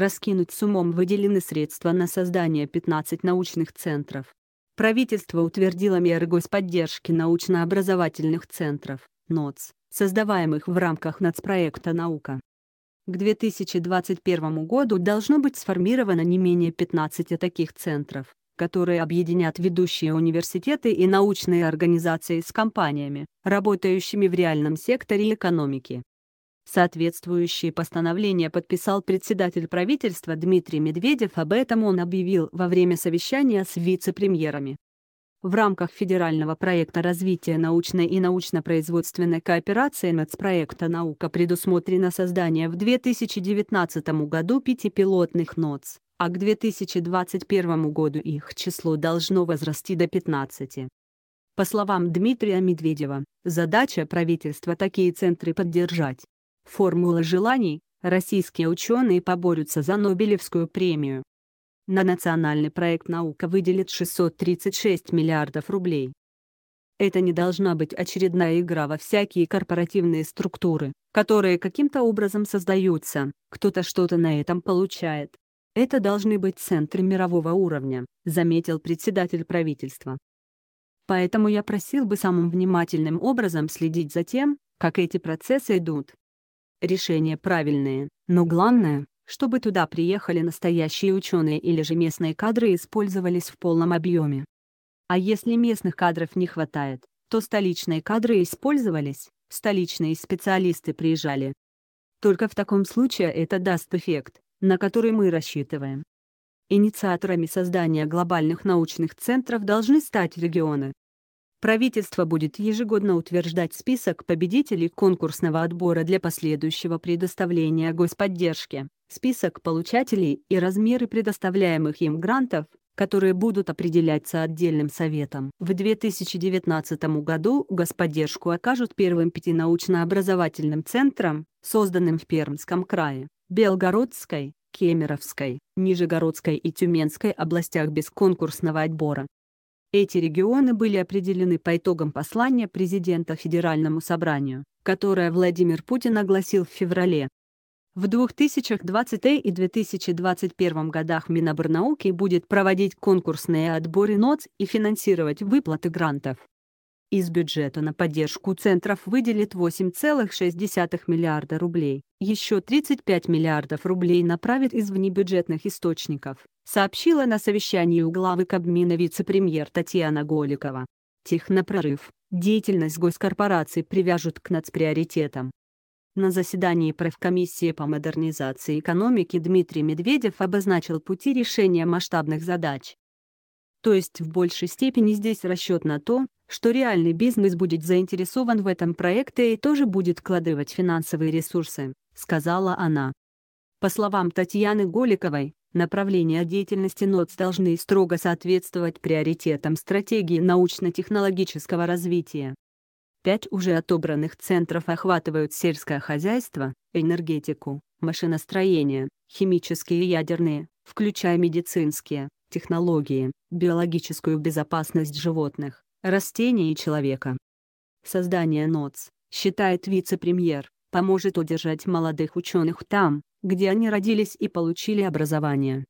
раскинуть с умом выделены средства на создание 15 научных центров. Правительство утвердило меры господдержки научно-образовательных центров, НОЦ, создаваемых в рамках нацпроекта «Наука». К 2021 году должно быть сформировано не менее 15 таких центров, которые объединят ведущие университеты и научные организации с компаниями, работающими в реальном секторе экономики. Соответствующие постановления подписал председатель правительства Дмитрий Медведев, об этом он объявил во время совещания с вице-премьерами. В рамках федерального проекта развития научной и научно-производственной кооперации Проекта «Наука» предусмотрено создание в 2019 году пяти пилотных НОЦ, а к 2021 году их число должно возрасти до 15. По словам Дмитрия Медведева, задача правительства такие центры поддержать, Формула желаний. Российские ученые поборются за Нобелевскую премию. На национальный проект наука выделит 636 миллиардов рублей. Это не должна быть очередная игра во всякие корпоративные структуры, которые каким-то образом создаются, кто-то что-то на этом получает. Это должны быть центры мирового уровня, заметил председатель правительства. Поэтому я просил бы самым внимательным образом следить за тем, как эти процессы идут, решения правильные, но главное, чтобы туда приехали настоящие ученые или же местные кадры использовались в полном объеме. А если местных кадров не хватает, то столичные кадры использовались, столичные специалисты приезжали. Только в таком случае это даст эффект, на который мы рассчитываем. Инициаторами создания глобальных научных центров должны стать регионы, Правительство будет ежегодно утверждать список победителей конкурсного отбора для последующего предоставления господдержки, список получателей и размеры предоставляемых им грантов, которые будут определяться отдельным советом. В 2019 году господдержку окажут первым пяти научно-образовательным центрам, созданным в Пермском крае, Белгородской, Кемеровской, Нижегородской и Тюменской областях без конкурсного отбора, эти регионы были определены по итогам послания президента Федеральному собранию, которое Владимир Путин огласил в феврале. В 2020 и 2021 годах Миноборнауки будет проводить конкурсные отборы НОЦ и финансировать выплаты грантов. Из бюджета на поддержку центров выделит 8,6 миллиарда рублей. Еще 35 миллиардов рублей направит из внебюджетных источников, сообщила на совещании у главы Кабмина вице-премьер Татьяна Голикова. Технопрорыв. Деятельность госкорпораций привяжут к нацприоритетам. На заседании правкомиссии по модернизации экономики Дмитрий Медведев обозначил пути решения масштабных задач. То есть в большей степени здесь расчет на то, что реальный бизнес будет заинтересован в этом проекте и тоже будет вкладывать финансовые ресурсы, сказала она. По словам Татьяны Голиковой, направления деятельности НОЦ должны строго соответствовать приоритетам стратегии научно-технологического развития. Пять уже отобранных центров охватывают сельское хозяйство, энергетику, машиностроение, химические и ядерные, включая медицинские, технологии, биологическую безопасность животных, растения и человека. Создание НОЦ, считает вице-премьер, поможет удержать молодых ученых там, где они родились и получили образование.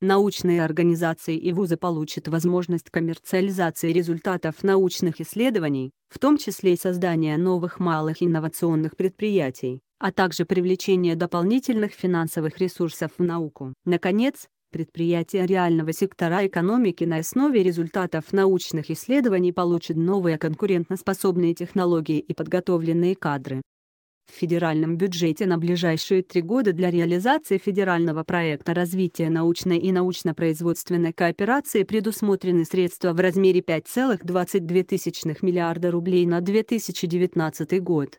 Научные организации и вузы получат возможность коммерциализации результатов научных исследований, в том числе и создания новых малых инновационных предприятий, а также привлечение дополнительных финансовых ресурсов в науку. Наконец, Предприятия реального сектора экономики на основе результатов научных исследований получат новые конкурентноспособные технологии и подготовленные кадры. В федеральном бюджете на ближайшие три года для реализации федерального проекта развития научной и научно-производственной кооперации предусмотрены средства в размере 5,22 миллиарда рублей на 2019 год.